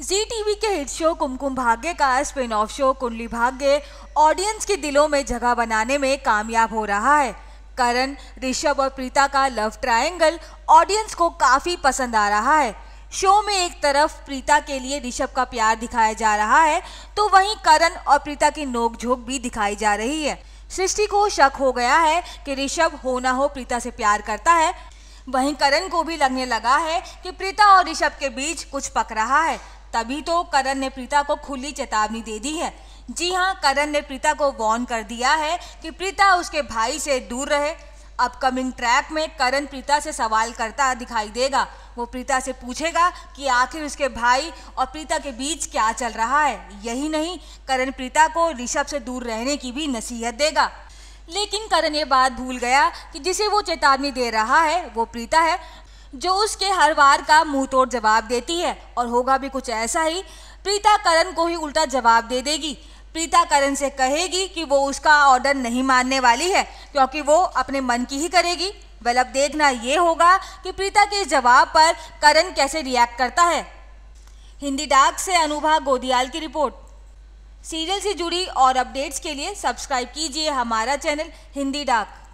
जी TV के hit show Kumkum Bhagya का spin off show कुंडली भाग्य ऑडियंस के दिलों में जगह बनाने में कामयाब हो रहा है करण ऋषभ और प्रीता का लव ट्रायंगल ऑडियंस को काफ़ी पसंद आ रहा है शो में एक तरफ प्रीता के लिए ऋषभ का प्यार दिखाया जा रहा है तो वहीं करण और प्रीता की नोकझोंक भी दिखाई जा रही है सृष्टि को शक हो गया है कि ऋषभ हो ना हो प्रीता से प्यार करता है वहीं करण को भी लगने लगा है कि प्रीता और ऋषभ के बीच कुछ पक रहा है तभी तो करण ने प्रीता को खुली चेतावनी दे दी है जी हाँ करण ने प्रीता को वॉर्न कर दिया है कि प्रीता उसके भाई से दूर रहे अपकमिंग ट्रैक में करण प्रीता से सवाल करता दिखाई देगा वो प्रीता से पूछेगा कि आखिर उसके भाई और प्रीता के बीच क्या चल रहा है यही नहीं करण प्रीता को ऋषभ से दूर रहने की भी नसीहत देगा लेकिन करण ये बात भूल गया कि जिसे वो चेतावनी दे रहा है वो प्रीता है जो उसके हर वार का मुंह तोड़ जवाब देती है और होगा भी कुछ ऐसा ही प्रीता करण को ही उल्टा जवाब दे देगी प्रीता करण से कहेगी कि वो उसका ऑर्डर नहीं मानने वाली है क्योंकि वो अपने मन की ही करेगी वेल अब देखना ये होगा कि प्रीता के जवाब पर करण कैसे रिएक्ट करता है हिंदी डाक से अनुभा गोदियाल की रिपोर्ट सीरियल से जुड़ी और अपडेट्स के लिए सब्सक्राइब कीजिए हमारा चैनल हिंदी डाक